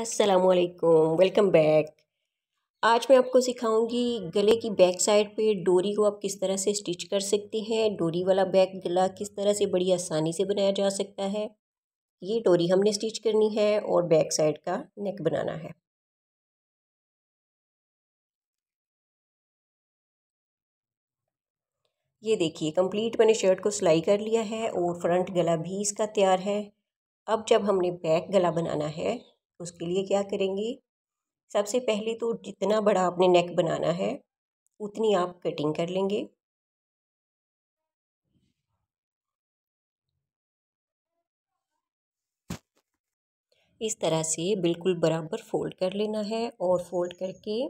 असलकुम welcome back आज मैं आपको सिखाऊंगी गले की बैक साइड पे डोरी को आप किस तरह से स्टिच कर सकते हैं डोरी वाला बैक गला किस तरह से बड़ी आसानी से बनाया जा सकता है ये डोरी हमने स्टिच करनी है और बैक साइड का नेक बनाना है ये देखिए कंप्लीट मैंने शर्ट को सिलाई कर लिया है और फ्रंट गला भी इसका तैयार है अब जब हमने बैक गला बनाना है उसके लिए क्या करेंगे सबसे पहले तो जितना बड़ा आपने नेक बनाना है उतनी आप कटिंग कर लेंगे इस तरह से बिल्कुल बराबर फोल्ड कर लेना है और फोल्ड करके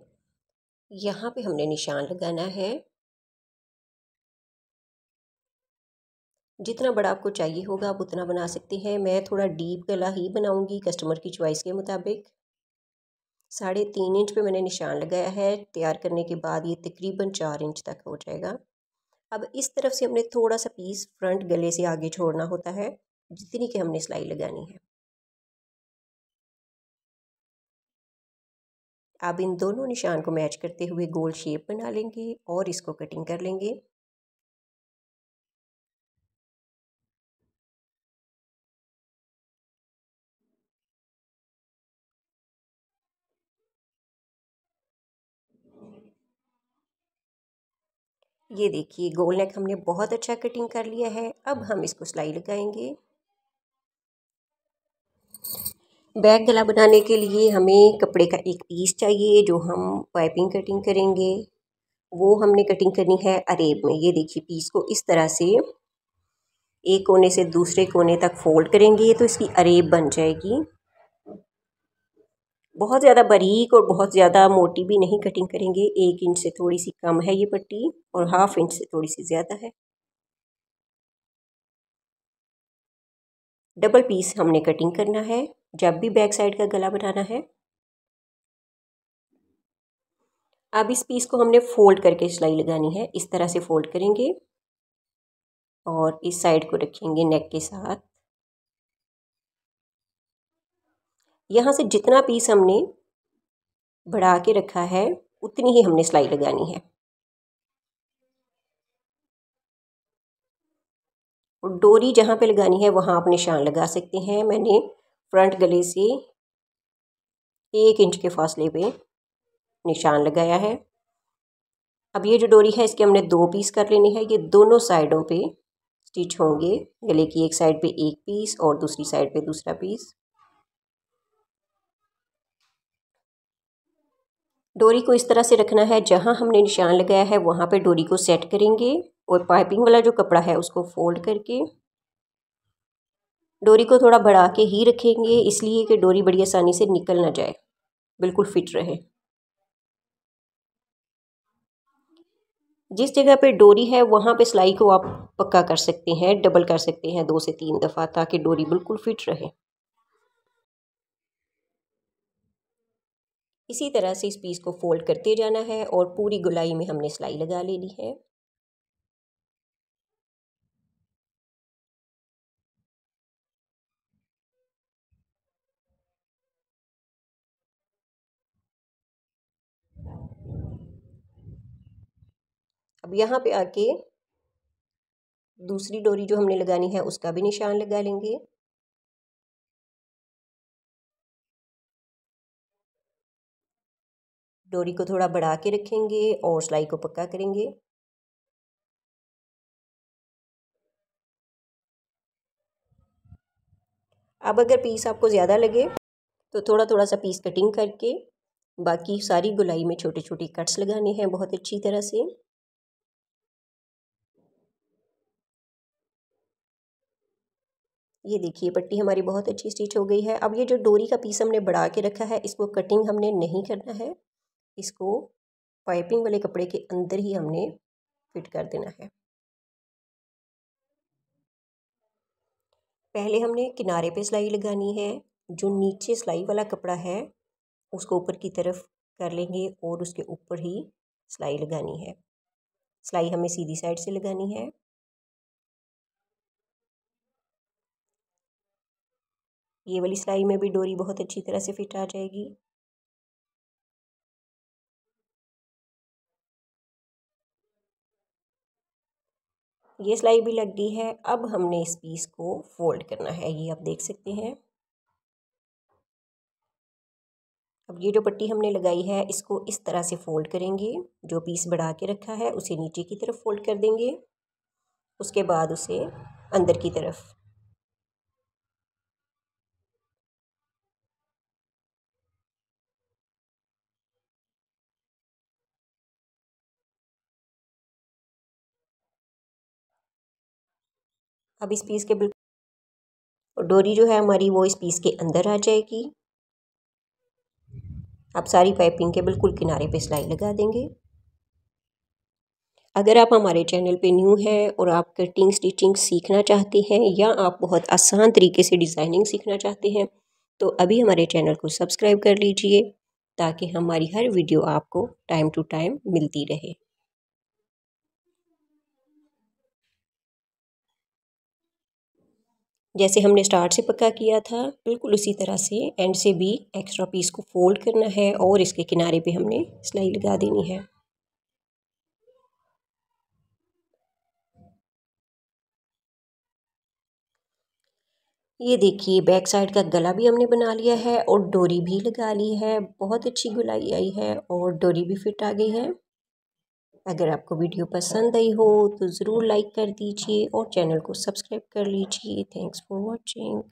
यहाँ पे हमने निशान लगाना है जितना बड़ा आपको चाहिए होगा आप उतना बना सकते हैं मैं थोड़ा डीप गला ही बनाऊंगी कस्टमर की चॉइस के मुताबिक साढ़े तीन इंच पे मैंने निशान लगाया है तैयार करने के बाद ये तकरीबन चार इंच तक हो जाएगा अब इस तरफ से हमने थोड़ा सा पीस फ्रंट गले से आगे छोड़ना होता है जितनी कि हमने सिलाई लगानी है अब इन दोनों निशान को मैच करते हुए गोल शेप बना लेंगे और इसको कटिंग कर लेंगे ये देखिए गोल नेक हमने बहुत अच्छा कटिंग कर लिया है अब हम इसको सिलाई लगाएंगे बैक गला बनाने के लिए हमें कपड़े का एक पीस चाहिए जो हम पाइपिंग कटिंग करेंगे वो हमने कटिंग करनी है अरेब में ये देखिए पीस को इस तरह से एक कोने से दूसरे कोने तक फोल्ड करेंगे तो इसकी अरेब बन जाएगी बहुत ज़्यादा बारीक और बहुत ज़्यादा मोटी भी नहीं कटिंग करेंगे एक इंच से थोड़ी सी कम है ये पट्टी और हाफ इंच से थोड़ी सी ज़्यादा है डबल पीस हमने कटिंग करना है जब भी बैक साइड का गला बनाना है अब इस पीस को हमने फोल्ड करके सिलाई लगानी है इस तरह से फोल्ड करेंगे और इस साइड को रखेंगे नेक के साथ यहाँ से जितना पीस हमने बढ़ा के रखा है उतनी ही हमने सिलाई लगानी है और डोरी जहाँ पे लगानी है वहाँ आप निशान लगा सकते हैं मैंने फ्रंट गले से एक इंच के फासले पे निशान लगाया है अब ये जो डोरी है इसके हमने दो पीस कर लेने हैं ये दोनों साइडों पे स्टिच होंगे गले की एक साइड पे एक पीस और दूसरी साइड पे दूसरा पीस डोरी को इस तरह से रखना है जहाँ हमने निशान लगाया है वहाँ पे डोरी को सेट करेंगे और पाइपिंग वाला जो कपड़ा है उसको फोल्ड करके डोरी को थोड़ा बढ़ा के ही रखेंगे इसलिए कि डोरी बड़ी आसानी से निकल ना जाए बिल्कुल फिट रहे जिस जगह पे डोरी है वहाँ पे सिलाई को आप पक्का कर सकते हैं डबल कर सकते हैं दो से तीन दफ़ा ताकि डोरी बिल्कुल फिट रहे इसी तरह से इस पीस को फोल्ड करते जाना है और पूरी गुलाई में हमने सिलाई लगा लेनी है अब यहाँ पे आके दूसरी डोरी जो हमने लगानी है उसका भी निशान लगा लेंगे डोरी को थोड़ा बढ़ा के रखेंगे और सिलाई को पक्का करेंगे अब अगर पीस आपको ज़्यादा लगे तो थोड़ा थोड़ा सा पीस कटिंग करके बाकी सारी गुलाई में छोटे छोटे कट्स लगाने हैं बहुत अच्छी तरह से ये देखिए पट्टी हमारी बहुत अच्छी स्टिच हो गई है अब ये जो डोरी का पीस हमने बढ़ा के रखा है इसको कटिंग हमने नहीं करना है इसको पाइपिंग वाले कपड़े के अंदर ही हमने फिट कर देना है पहले हमने किनारे पे सिलाई लगानी है जो नीचे सिलाई वाला कपड़ा है उसको ऊपर की तरफ कर लेंगे और उसके ऊपर ही सिलाई लगानी है सिलाई हमें सीधी साइड से लगानी है ये वाली सिलाई में भी डोरी बहुत अच्छी तरह से फिट आ जाएगी ये सिलाई भी लग गई है अब हमने इस पीस को फोल्ड करना है ये आप देख सकते हैं अब ये जो पट्टी हमने लगाई है इसको इस तरह से फोल्ड करेंगे जो पीस बढ़ा के रखा है उसे नीचे की तरफ फोल्ड कर देंगे उसके बाद उसे अंदर की तरफ अब इस पीस के बिल्कुल डोरी जो है हमारी वो इस पीस के अंदर आ जाएगी आप सारी पाइपिंग के बिल्कुल किनारे पे सिलाई लगा देंगे अगर आप हमारे चैनल पे न्यू हैं और आप कटिंग स्टिचिंग सीखना चाहते हैं या आप बहुत आसान तरीके से डिज़ाइनिंग सीखना चाहते हैं तो अभी हमारे चैनल को सब्सक्राइब कर लीजिए ताकि हमारी हर वीडियो आपको टाइम टू टाइम मिलती रहे जैसे हमने स्टार्ट से पक्का किया था बिल्कुल उसी तरह से एंड से भी एक्स्ट्रा पीस को फोल्ड करना है और इसके किनारे पे हमने सिलाई लगा देनी है ये देखिए बैक साइड का गला भी हमने बना लिया है और डोरी भी लगा ली है बहुत अच्छी गुलाई आई है और डोरी भी फिट आ गई है अगर आपको वीडियो पसंद आई हो तो ज़रूर लाइक कर दीजिए और चैनल को सब्सक्राइब कर लीजिए थैंक्स फॉर वॉचिंग